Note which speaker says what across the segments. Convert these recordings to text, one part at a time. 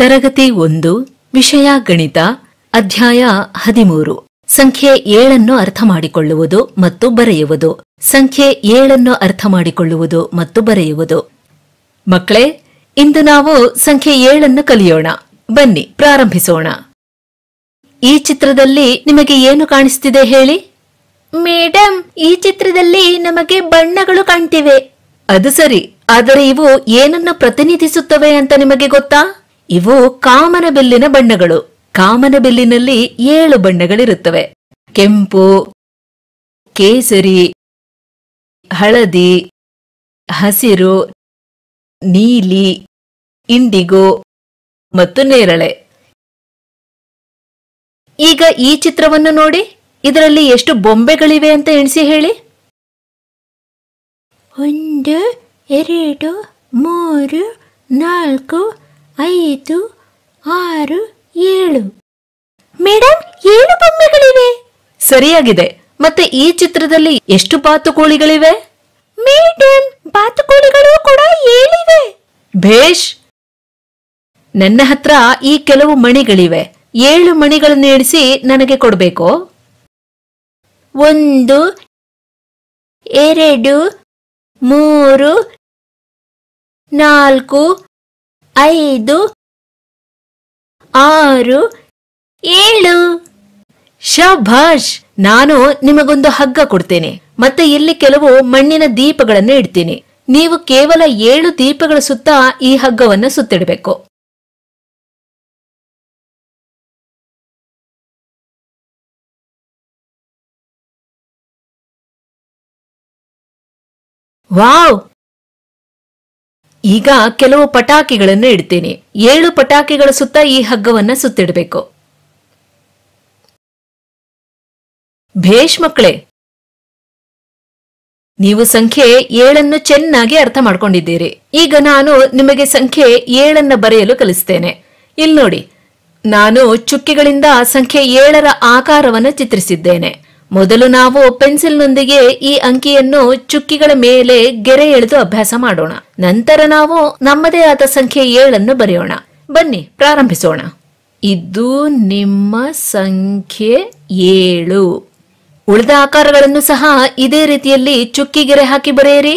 Speaker 1: ತರಗತಿ ಒಂದು ವಿಷಯ ಗಣಿತ ಅಧ್ಯಾಯ ಹದಿಮೂರು ಸಂಖ್ಯೆ ಏಳನ್ನು ಅರ್ಥ ಮಾಡಿಕೊಳ್ಳುವುದು ಮತ್ತು ಬರೆಯುವುದು ಸಂಖ್ಯೆ ಏಳನ್ನು ಅರ್ಥ ಮಾಡಿಕೊಳ್ಳುವುದು ಮತ್ತು ಬರೆಯುವುದು ಮಕ್ಕಳೇ ಇಂದು ನಾವು ಸಂಖ್ಯೆ ಏಳನ್ನು ಕಲಿಯೋಣ ಬನ್ನಿ ಪ್ರಾರಂಭಿಸೋಣ ಈ ಚಿತ್ರದಲ್ಲಿ ನಿಮಗೆ ಏನು ಕಾಣಿಸ್ತಿದೆ ಹೇಳಿ ಮೇಡಮ್ ಈ ಚಿತ್ರದಲ್ಲಿ ನಮಗೆ ಬಣ್ಣಗಳು ಕಾಣ್ತಿವೆ ಅದು ಸರಿ ಆದರೆ ಇವು ಏನನ್ನು ಪ್ರತಿನಿಧಿಸುತ್ತವೆ ಅಂತ ನಿಮಗೆ ಗೊತ್ತಾ ಇವು ಬೆಲ್ಲಿನ ಬಣ್ಣಗಳು ಬೆಲ್ಲಿನಲ್ಲಿ ಏಳು ಬಣ್ಣಗಳಿರುತ್ತವೆ ಕೆಂಪು ಕೇಸರಿ
Speaker 2: ಹಳದಿ ಹಸಿರು ನೀಲಿ ಇಂಡಿಗೋ ಮತ್ತು ನೇರಳೆ
Speaker 3: ಈಗ ಈ ಚಿತ್ರವನ್ನು ನೋಡಿ ಇದರಲ್ಲಿ ಎಷ್ಟು ಬೊಂಬೆಗಳಿವೆ ಅಂತ ಎಣಿಸಿ ಹೇಳಿ ಒಂದು ಎರಡು ಮೂರು
Speaker 1: ನಾಲ್ಕು ಐದು ಆರು ಏಳು ಮೇಡಮ್ ಏಳು ಬೊಮ್ಮೆಗಳಿವೆ ಸರಿಯಾಗಿದೆ ಮತ್ತೆ ಈ ಚಿತ್ರದಲ್ಲಿ ಎಷ್ಟು ಬಾತುಕೋಳಿಗಳಿವೆ ಮೇಡಮ್ ಬಾತುಕೋಳಿಗಳು ಕೂಡ ಏಳಿವೆ ಭೇಷ್ ನನ್ನ ಹತ್ರ ಈ ಕೆಲವು ಮಣಿಗಳಿವೆ ಏಳು
Speaker 3: ಮಣಿಗಳನ್ನು ಇಡಿಸಿ ನನಗೆ ಕೊಡಬೇಕು ಒಂದು
Speaker 2: ಎರಡು ಮೂರು ನಾಲ್ಕು ಐದು ಆರು
Speaker 1: ಏಳು ಶಭಾಷ್ ನಾನು ನಿಮಗೊಂದು ಹಗ್ಗ ಕೊಡ್ತೇನೆ ಮತ್ತೆ ಇಲ್ಲಿ ಕೆಲವು ಮಣ್ಣಿನ ದೀಪಗಳನ್ನು ಇಡ್ತೀನಿ ನೀವು ಕೇವಲ ಏಳು ದೀಪಗಳ ಸುತ್ತ
Speaker 2: ಈ ಹಗ್ಗವನ್ನು ಸುತ್ತಿಡಬೇಕು ವಾವ್ ಈಗ
Speaker 3: ಕೆಲವು ಪಟಾಕಿಗಳನ್ನು ಇಡ್ತೇನೆ ಏಳು ಪಟಾಕಿಗಳ ಸುತ್ತ ಈ ಹಗ್ಗವನ್ನ ಸುತ್ತಿಡಬೇಕು ಭೇಷ್ ಮಕ್ಕಳೇ
Speaker 1: ನೀವು ಸಂಖ್ಯೆ ಏಳನ್ನು ಚೆನ್ನಾಗಿ ಅರ್ಥ ಮಾಡ್ಕೊಂಡಿದ್ದೀರಿ ಈಗ ನಾನು ನಿಮಗೆ ಸಂಖ್ಯೆ ಏಳನ್ನ ಬರೆಯಲು ಕಲಿಸ್ತೇನೆ ಇಲ್ಲಿ ನೋಡಿ ನಾನು ಚುಕ್ಕಿಗಳಿಂದ ಸಂಖ್ಯೆ ಏಳರ ಆಕಾರವನ್ನು ಚಿತ್ರಿಸಿದ್ದೇನೆ ಮೊದಲು ನಾವು ಪೆನ್ಸಿಲ್ನೊಂದಿಗೆ ಈ ಅಂಕಿಯನ್ನು ಚುಕ್ಕಿಗಳ ಮೇಲೆ ಗೆರೆ ಎಳೆದು ಅಭ್ಯಾಸ ಮಾಡೋಣ ನಂತರ ನಾವು ನಮ್ಮದೇ ಆದ ಸಂಖ್ಯೆ ಏಳನ್ನು ಬರೆಯೋಣ ಬನ್ನಿ ಪ್ರಾರಂಭಿಸೋಣ ಇದು ನಿಮ್ಮ ಸಂಖ್ಯೆ ಏಳು ಉಳಿದ ಆಕಾರಗಳನ್ನು ಸಹ ಇದೇ
Speaker 3: ರೀತಿಯಲ್ಲಿ ಚುಕ್ಕಿ ಗೆರೆ ಹಾಕಿ ಬರೆಯಿರಿ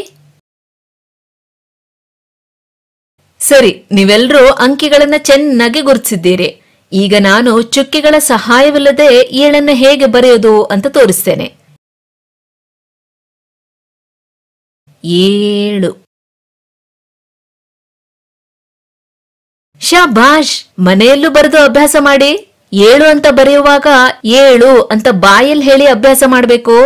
Speaker 1: ಸರಿ ನೀವೆಲ್ಲರೂ ಅಂಕಿಗಳನ್ನು ಚೆನ್ನಾಗಿ ಗುರುತಿಸಿದ್ದೀರಿ ಈಗ ನಾನು ಚುಕ್ಕೆಗಳ
Speaker 2: ಸಹಾಯವಿಲ್ಲದೆ ಏಳನ್ನು ಹೇಗೆ ಬರೆಯೋದು ಅಂತ ತೋರಿಸ್ತೇನೆ ಏಳು ಶಾಬಾಷ್ ಮನೆಯಲ್ಲೂ ಬರೆದು ಅಭ್ಯಾಸ ಮಾಡಿ ಏಳು ಅಂತ ಬರೆಯುವಾಗ ಏಳು ಅಂತ ಬಾಯಲ್ಲಿ ಹೇಳಿ ಅಭ್ಯಾಸ ಮಾಡಬೇಕು